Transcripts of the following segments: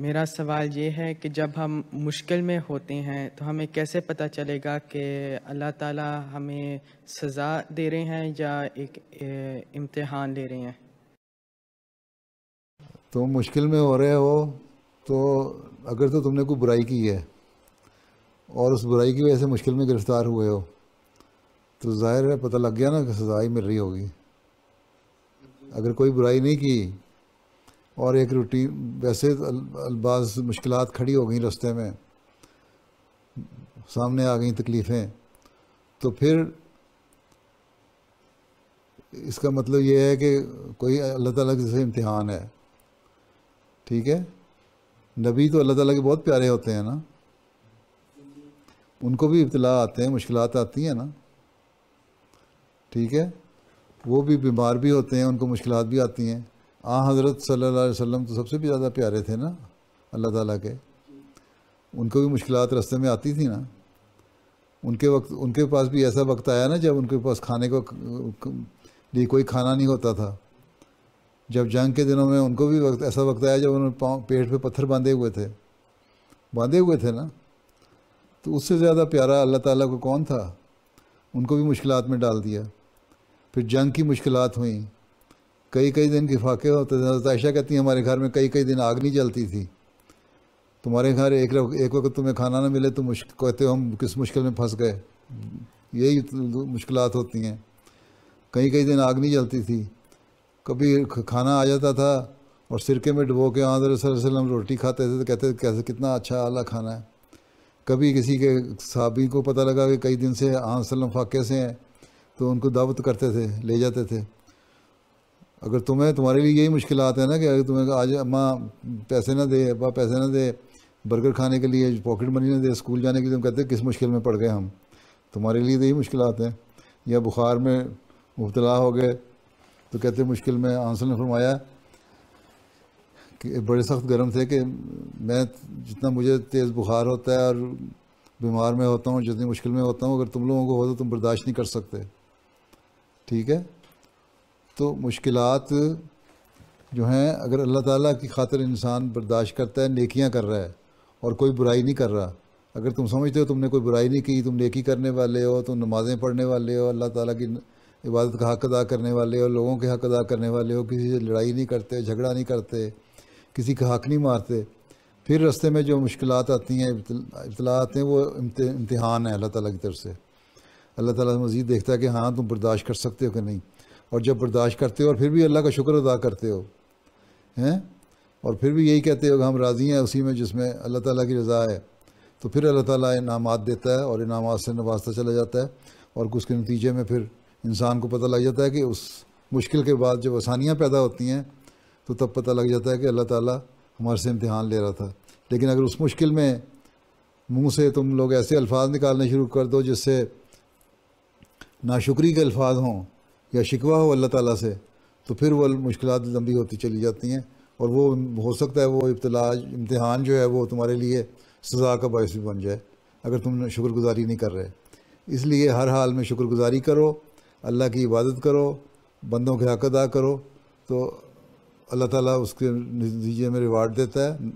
मेरा सवाल ये है कि जब हम मुश्किल में होते हैं तो हमें कैसे पता चलेगा कि अल्लाह ताला हमें सज़ा दे रहे हैं या एक इम्तिहान ले रहे हैं तो मुश्किल में हो रहे हो तो अगर तो तुमने कोई बुराई की है और उस बुराई की वजह से मुश्किल में गिरफ़्तार हुए हो तो ज़ाहिर है पता लग गया ना कि सज़ा ही मिल रही होगी अगर कोई बुराई नहीं की और एक रूटीन वैसे अलबाज मुश्किल खड़ी हो गई रस्ते में सामने आ गई तकलीफ़ें तो फिर इसका मतलब ये है कि कोई अल्लाह ताला के जैसे इम्तिहान है ठीक है नबी तो अल्लाह ताला के बहुत प्यारे होते हैं ना उनको भी इब्तला आते हैं मुश्किल आती हैं ना ठीक है वो भी बीमार भी होते हैं उनको मुश्किल भी आती हैं आ हाँ, हज़रत सल्ला अलैहि तो सबसे भी ज़्यादा प्यारे थे ना अल्लाह ताला के उनको भी मुश्किल रास्ते में आती थी ना उनके वक्त उनके पास भी ऐसा वक्त आया ना जब उनके पास खाने को लिए कोई खाना नहीं होता था जब जंग के दिनों में उनको भी वक्त ऐसा वक्त आया जब उन्होंने पेट पे पत्थर बांधे हुए थे बांधे हुए थे ना तो उससे ज़्यादा प्यारा अल्लाह ताला को कौन था उनको भी मुश्किल में डाल दिया फिर जंग की मुश्किल हुई कई कई दिन के फाके होते थे हजरत कहती हैं हमारे घर में कई कई दिन आग नहीं जलती थी तुम्हारे घर एक एक वक्त तुम्हें खाना ना मिले तो मुश्किल कहते हो हम किस मुश्किल में फंस गए यही तो मुश्किल होती हैं कई कई दिन आग नहीं जलती थी कभी खाना आ जाता था और सिरके में डुबो के आंदर हम रोटी खाते थे तो कहते थे कैसे कितना अच्छा आला खाना है कभी किसी के साबी को पता लगा कि कई दिन से आंसलम फाके से हैं तो उनको दावत करते थे ले जाते थे अगर तुम्हें तुम्हारे लिए यही मुश्किल है ना कि अगर तुम्हें आज अम्मा पैसे ना दे अबा पैसे ना दे बर्गर खाने के लिए पॉकेट मनी ना दे स्कूल जाने के लिए तुम कहते किस मुश्किल में पड़ गए हम तुम्हारे लिए तो यही मुश्किल हैं या बुखार में मुबतला हो गए तो कहते मुश्किल में आंसर ने फरमाया कि बड़े सख्त गर्म थे कि मैं जितना मुझे तेज़ बुखार होता है और बीमार में होता हूँ जितनी मुश्किल में होता हूँ अगर तुम लोगों को हो तो तुम बर्दाश्त नहीं कर सकते ठीक है तो मुश्किल जो हैं अगर अल्लाह ताला की खातर इंसान बर्दाश्त करता है नेकियां कर रहा है और कोई बुराई नहीं कर रहा अगर तुम समझते हो तुमने कोई बुराई नहीं की तुम नेकी करने वाले हो तुम नमाज़ें पढ़ने वाले हो अल्लाह ताला की इबादत का हक अदा करने वाले हो लोगों के हक अदा करने वाले हो किसी से लड़ाई नहीं करते झगड़ा नहीं करते किसी का हक नहीं मारते फिर रस्ते में जो मुश्किल आती हैं इतला आते हैं वो इम्तहान है अल्लाह ताली की तरफ से अल्लाह ताली मज़ीद देखता है कि हाँ तुम बर्दाश्त कर सकते हो कि नहीं और जब बर्दाश्त करते हो और फिर भी अल्लाह का शुक्र अदा करते हो हैं और फिर भी यही कहते हो कि हम राज़ी हैं उसी में जिसमें अल्लाह ताला की रज़ा है तो फिर अल्लाह ताला इनाम देता है और इनाम से नवाजता चला जाता है और उसके नतीजे में फिर इंसान को पता लग जाता है कि उस मुश्किल के बाद जब आसानियाँ पैदा होती हैं तो तब पता लग जाता है कि अल्लाह ताली हमारे से इम्तहान ले रहा था लेकिन अगर उस मुश्किल में मुँह से तुम लोग ऐसे अल्फाज निकालने शुरू कर दो जिससे नाशुक्री के अल्फाज हों या शिकवा हो अल्लाह ताला से तो फिर वो मुश्किल लंबी होती चली जाती हैं और वो हो सकता है वो इब्तला इम्तहान जो है वो तुम्हारे लिए सज़ा का बायस भी बन जाए अगर तुम शुक्रगुजारी नहीं कर रहे इसलिए हर हाल में शुक्रगुजारी करो अल्लाह की इबादत करो बंदों के हक अदा करो तो अल्लाह ताला उसके नतीजे में रिवार्ड देता है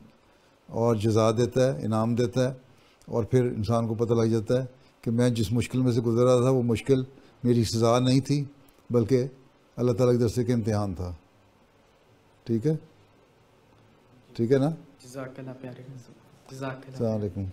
और जजा देता है इनाम देता है और फिर इंसान को पता लग जाता है कि मैं जिस मुश्किल में से गुजर रहा था वो मुश्किल मेरी सज़ा नहीं थी बल्कि अल्लाह ताला की तरफ से इम्तहान था ठीक है ठीक है ना जजाकल्लाह प्यारे सलामकुम